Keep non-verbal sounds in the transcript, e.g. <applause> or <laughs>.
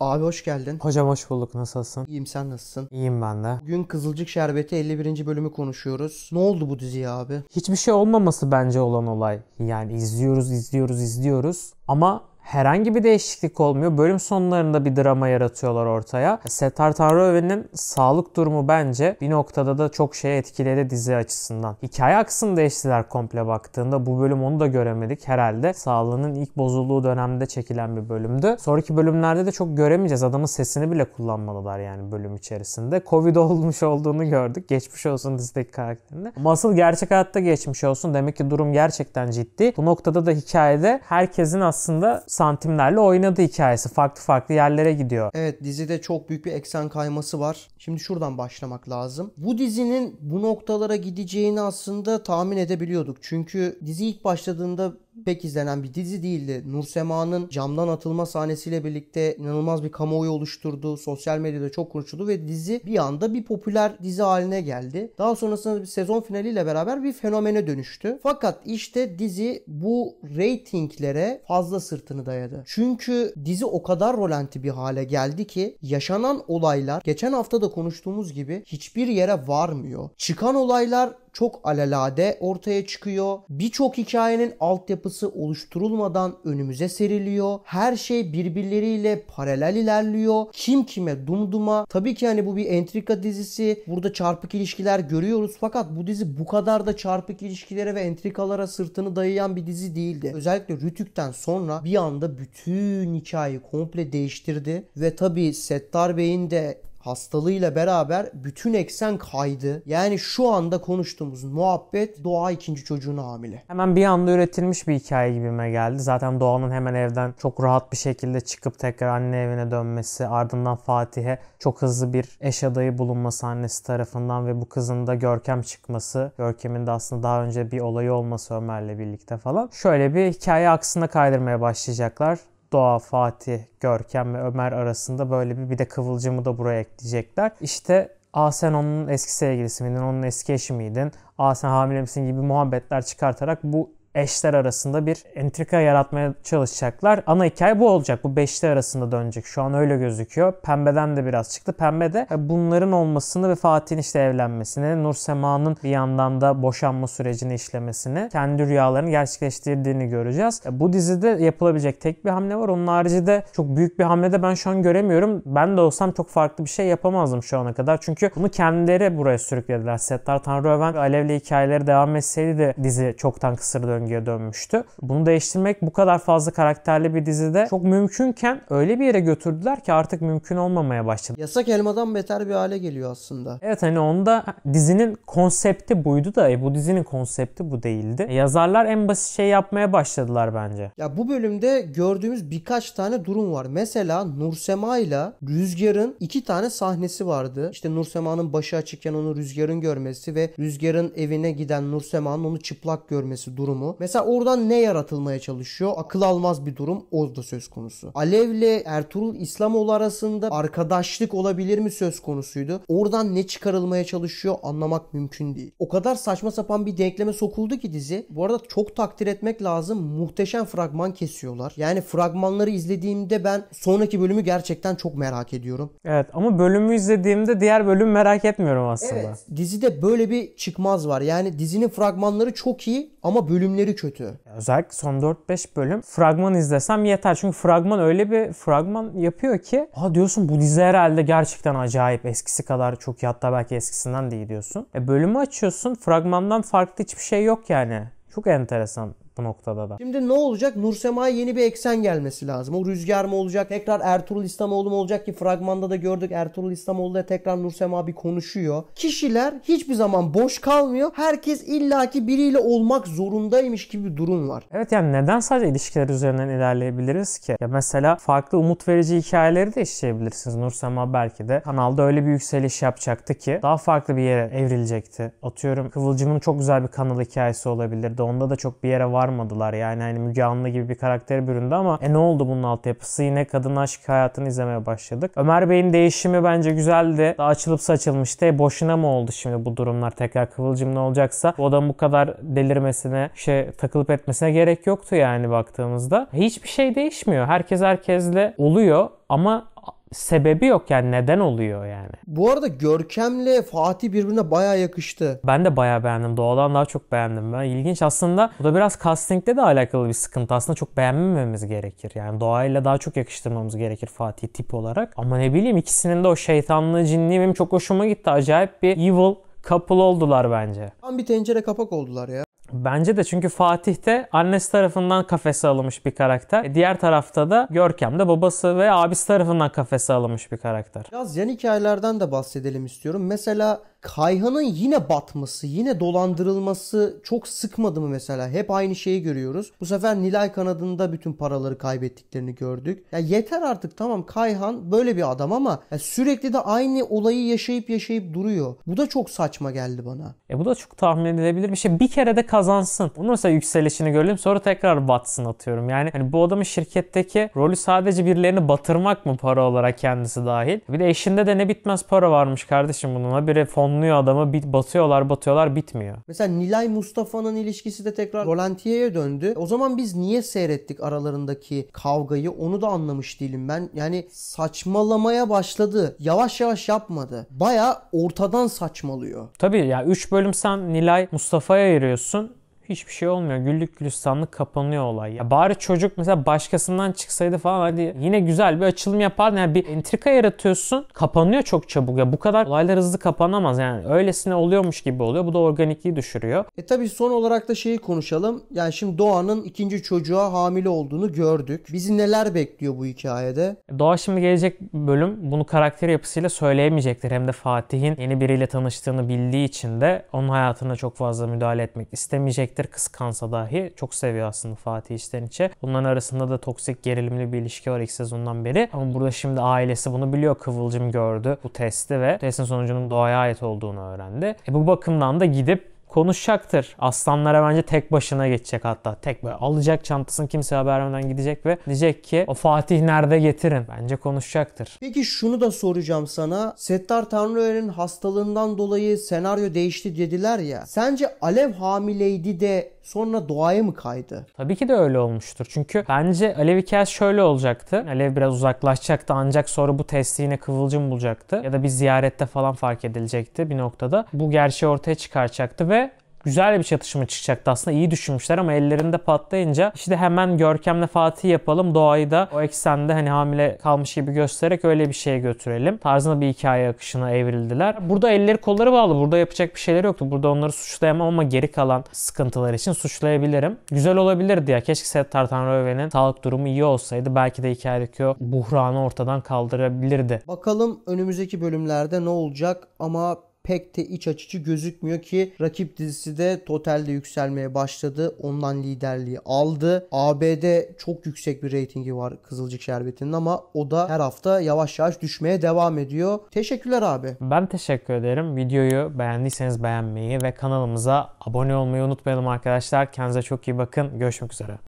Abi hoş geldin. Hocam hoş bulduk. Nasılsın? İyiyim sen nasılsın? İyiyim ben de. Bugün Kızılcık Şerbeti 51. bölümü konuşuyoruz. Ne oldu bu diziye abi? Hiçbir şey olmaması bence olan olay. Yani izliyoruz, izliyoruz, izliyoruz. Ama herhangi bir değişiklik olmuyor. Bölüm sonlarında bir drama yaratıyorlar ortaya. Setar Tanrıöven'in sağlık durumu bence bir noktada da çok şey etkiledi dizi açısından. Hikaye aksını değiştiler komple baktığında. Bu bölüm onu da göremedik herhalde. Sağlığının ilk bozulduğu dönemde çekilen bir bölümdü. Sonraki bölümlerde de çok göremeyeceğiz. Adamın sesini bile kullanmadılar yani bölüm içerisinde. Covid <laughs> olmuş olduğunu gördük. Geçmiş olsun dizideki karakterine. Ama gerçek hayatta geçmiş olsun. Demek ki durum gerçekten ciddi. Bu noktada da hikayede herkesin aslında santimlerle oynadı hikayesi. Farklı farklı yerlere gidiyor. Evet dizide çok büyük bir eksen kayması var. Şimdi şuradan başlamak lazım. Bu dizinin bu noktalara gideceğini aslında tahmin edebiliyorduk. Çünkü dizi ilk başladığında pek izlenen bir dizi değildi. Nursema'nın camdan atılma sahnesiyle birlikte inanılmaz bir kamuoyu oluşturdu. Sosyal medyada çok konuşuldu ve dizi bir anda bir popüler dizi haline geldi. Daha sonrasında bir sezon finaliyle beraber bir fenomene dönüştü. Fakat işte dizi bu reytinglere fazla sırtını dayadı. Çünkü dizi o kadar rolanti bir hale geldi ki yaşanan olaylar geçen hafta da konuştuğumuz gibi hiçbir yere varmıyor. Çıkan olaylar çok alelade ortaya çıkıyor. Birçok hikayenin altyapısı oluşturulmadan önümüze seriliyor. Her şey birbirleriyle paralel ilerliyor. Kim kime dumduma. Tabii ki hani bu bir entrika dizisi. Burada çarpık ilişkiler görüyoruz. Fakat bu dizi bu kadar da çarpık ilişkilere ve entrikalara sırtını dayayan bir dizi değildi. Özellikle Rütük'ten sonra bir anda bütün hikayeyi komple değiştirdi. Ve tabii Settar Bey'in de hastalığıyla beraber bütün eksen kaydı. Yani şu anda konuştuğumuz muhabbet Doğa ikinci çocuğuna hamile. Hemen bir anda üretilmiş bir hikaye gibime geldi. Zaten Doğa'nın hemen evden çok rahat bir şekilde çıkıp tekrar anne evine dönmesi, ardından Fatih'e çok hızlı bir eş adayı bulunması annesi tarafından ve bu kızın da Görkem çıkması, Görkem'in de aslında daha önce bir olayı olması Ömer'le birlikte falan. Şöyle bir hikaye aksına kaydırmaya başlayacaklar. Doğa, Fatih, Görkem ve Ömer arasında böyle bir bir de Kıvılcım'ı da buraya ekleyecekler. İşte Asen onun eski sevgilisi miydin, onun eski eşi miydin, Asen hamile misin gibi muhabbetler çıkartarak bu eşler arasında bir entrika yaratmaya çalışacaklar. Ana hikaye bu olacak. Bu beşli arasında dönecek. Şu an öyle gözüküyor. Pembeden de biraz çıktı. Pembe de e, bunların olmasını ve Fatih'in işte evlenmesini, Nur Sema'nın bir yandan da boşanma sürecini işlemesini, kendi rüyalarını gerçekleştirdiğini göreceğiz. E, bu dizide yapılabilecek tek bir hamle var. Onun haricinde çok büyük bir hamlede ben şu an göremiyorum. Ben de olsam çok farklı bir şey yapamazdım şu ana kadar. Çünkü bunu kendileri buraya sürüklediler. Settar Tanrıöven Alevli hikayeleri devam etseydi de dizi çoktan kısır döngü döngüye dönmüştü. Bunu değiştirmek bu kadar fazla karakterli bir dizide çok mümkünken öyle bir yere götürdüler ki artık mümkün olmamaya başladı. Yasak elmadan beter bir hale geliyor aslında. Evet hani onda dizinin konsepti buydu da e, bu dizinin konsepti bu değildi. E, yazarlar en basit şey yapmaya başladılar bence. Ya bu bölümde gördüğümüz birkaç tane durum var. Mesela Nursema ile Rüzgar'ın iki tane sahnesi vardı. İşte Nursema'nın başı açıkken onu Rüzgar'ın görmesi ve Rüzgar'ın evine giden Nursema'nın onu çıplak görmesi durumu konu. Mesela oradan ne yaratılmaya çalışıyor? Akıl almaz bir durum orada söz konusu. Alev'le Ertuğrul İslamoğlu arasında arkadaşlık olabilir mi söz konusuydu. Oradan ne çıkarılmaya çalışıyor anlamak mümkün değil. O kadar saçma sapan bir denkleme sokuldu ki dizi. Bu arada çok takdir etmek lazım. Muhteşem fragman kesiyorlar. Yani fragmanları izlediğimde ben sonraki bölümü gerçekten çok merak ediyorum. Evet ama bölümü izlediğimde diğer bölüm merak etmiyorum aslında. Evet dizide böyle bir çıkmaz var. Yani dizinin fragmanları çok iyi ama bölümleri kötü. Özellikle son 4-5 bölüm fragman izlesem yeter. Çünkü fragman öyle bir fragman yapıyor ki ha diyorsun bu dizi herhalde gerçekten acayip eskisi kadar çok iyi hatta belki eskisinden de iyi diyorsun. E bölümü açıyorsun fragmandan farklı hiçbir şey yok yani. Çok enteresan bu noktada da. Şimdi ne olacak? Nursema'ya yeni bir eksen gelmesi lazım. O rüzgar mı olacak? Tekrar Ertuğrul İslamoğlu mu olacak ki fragmanda da gördük Ertuğrul İslamoğlu'ya tekrar Nursema bir konuşuyor. Kişiler hiçbir zaman boş kalmıyor. Herkes illaki biriyle olmak zorundaymış gibi bir durum var. Evet yani neden sadece ilişkiler üzerinden ilerleyebiliriz ki? Ya mesela farklı umut verici hikayeleri de işleyebilirsiniz. Nursema belki de kanalda öyle bir yükseliş yapacaktı ki daha farklı bir yere evrilecekti. Atıyorum Kıvılcım'ın çok güzel bir kanal hikayesi olabilirdi. Onda da çok bir yere var çıkarmadılar. Yani hani Müge Anlı gibi bir karakter büründü ama e ne oldu bunun altyapısı? Yine kadın aşk hayatını izlemeye başladık. Ömer Bey'in değişimi bence güzeldi. Daha açılıp saçılmıştı. E boşuna mı oldu şimdi bu durumlar? Tekrar Kıvılcım ne olacaksa o adam bu kadar delirmesine, şey takılıp etmesine gerek yoktu yani baktığımızda. Hiçbir şey değişmiyor. Herkes herkesle oluyor ama sebebi yok yani neden oluyor yani. Bu arada Görkem'le Fatih birbirine baya yakıştı. Ben de baya beğendim. Doğadan daha çok beğendim ben. İlginç aslında bu da biraz castingle de alakalı bir sıkıntı. Aslında çok beğenmememiz gerekir. Yani doğayla daha çok yakıştırmamız gerekir Fatih tip olarak. Ama ne bileyim ikisinin de o şeytanlığı cinliği benim çok hoşuma gitti. Acayip bir evil couple oldular bence. Tam bir tencere kapak oldular ya. Bence de çünkü Fatih de annesi tarafından kafese alınmış bir karakter. Diğer tarafta da Görkem de babası ve abisi tarafından kafese alınmış bir karakter. Biraz yan hikayelerden de bahsedelim istiyorum. Mesela Kayhan'ın yine batması, yine dolandırılması çok sıkmadı mı mesela? Hep aynı şeyi görüyoruz. Bu sefer Nilay kanadında bütün paraları kaybettiklerini gördük. Ya yeter artık tamam Kayhan böyle bir adam ama sürekli de aynı olayı yaşayıp yaşayıp duruyor. Bu da çok saçma geldi bana. E bu da çok tahmin edilebilir bir şey. Bir kere de kazansın. Onun mesela yükselişini görelim sonra tekrar batsın atıyorum. Yani hani bu adamın şirketteki rolü sadece birilerini batırmak mı para olarak kendisi dahil? Bir de eşinde de ne bitmez para varmış kardeşim bununla bir fon tonluyor adamı. Bit basıyorlar batıyorlar bitmiyor. Mesela Nilay Mustafa'nın ilişkisi de tekrar Rolantiye'ye döndü. O zaman biz niye seyrettik aralarındaki kavgayı onu da anlamış değilim ben. Yani saçmalamaya başladı. Yavaş yavaş yapmadı. Baya ortadan saçmalıyor. Tabii ya 3 bölüm sen Nilay Mustafa'ya ayırıyorsun hiçbir şey olmuyor. Güllük gülistanlık kapanıyor olay. Ya bari çocuk mesela başkasından çıksaydı falan hadi yine güzel bir açılım yapardın. Yani bir entrika yaratıyorsun. Kapanıyor çok çabuk. Ya bu kadar olaylar hızlı kapanamaz. Yani öylesine oluyormuş gibi oluyor. Bu da organikliği düşürüyor. E tabi son olarak da şeyi konuşalım. Yani şimdi Doğan'ın ikinci çocuğa hamile olduğunu gördük. Bizi neler bekliyor bu hikayede? Doğa şimdi gelecek bölüm bunu karakter yapısıyla söyleyemeyecektir. Hem de Fatih'in yeni biriyle tanıştığını bildiği için de onun hayatına çok fazla müdahale etmek istemeyecektir erkekleri kıskansa dahi çok seviyor aslında Fatih içten içe. Bunların arasında da toksik gerilimli bir ilişki var ilk sezondan beri. Ama burada şimdi ailesi bunu biliyor. Kıvılcım gördü bu testi ve testin sonucunun doğaya ait olduğunu öğrendi. E bu bakımdan da gidip konuşacaktır. Aslanlara bence tek başına geçecek hatta. Tek böyle alacak çantasını kimse haber vermeden gidecek ve diyecek ki o Fatih nerede getirin. Bence konuşacaktır. Peki şunu da soracağım sana. Settar Tanrıer'in hastalığından dolayı senaryo değişti dediler ya. Sence Alev hamileydi de sonra doğaya mı kaydı? Tabii ki de öyle olmuştur. Çünkü bence Alev hikayesi şöyle olacaktı. Alev biraz uzaklaşacaktı ancak sonra bu testi yine kıvılcım bulacaktı. Ya da bir ziyarette falan fark edilecekti bir noktada. Bu gerçeği ortaya çıkaracaktı ve güzel bir çatışma çıkacaktı aslında. iyi düşünmüşler ama ellerinde patlayınca işte hemen Görkem'le Fatih yapalım. Doğayı da o eksende hani hamile kalmış gibi göstererek öyle bir şeye götürelim. Tarzında bir hikaye akışına evrildiler. Burada elleri kolları bağlı. Burada yapacak bir şeyler yoktu. Burada onları suçlayamam ama geri kalan sıkıntılar için suçlayabilirim. Güzel olabilirdi ya. Keşke Seth Tartan Röve'nin sağlık durumu iyi olsaydı. Belki de hikayedeki o buhranı ortadan kaldırabilirdi. Bakalım önümüzdeki bölümlerde ne olacak ama pek de iç açıcı gözükmüyor ki rakip dizisi de totalde yükselmeye başladı. Ondan liderliği aldı. ABD çok yüksek bir reytingi var Kızılcık Şerbeti'nin ama o da her hafta yavaş yavaş düşmeye devam ediyor. Teşekkürler abi. Ben teşekkür ederim. Videoyu beğendiyseniz beğenmeyi ve kanalımıza abone olmayı unutmayalım arkadaşlar. Kendinize çok iyi bakın. Görüşmek üzere.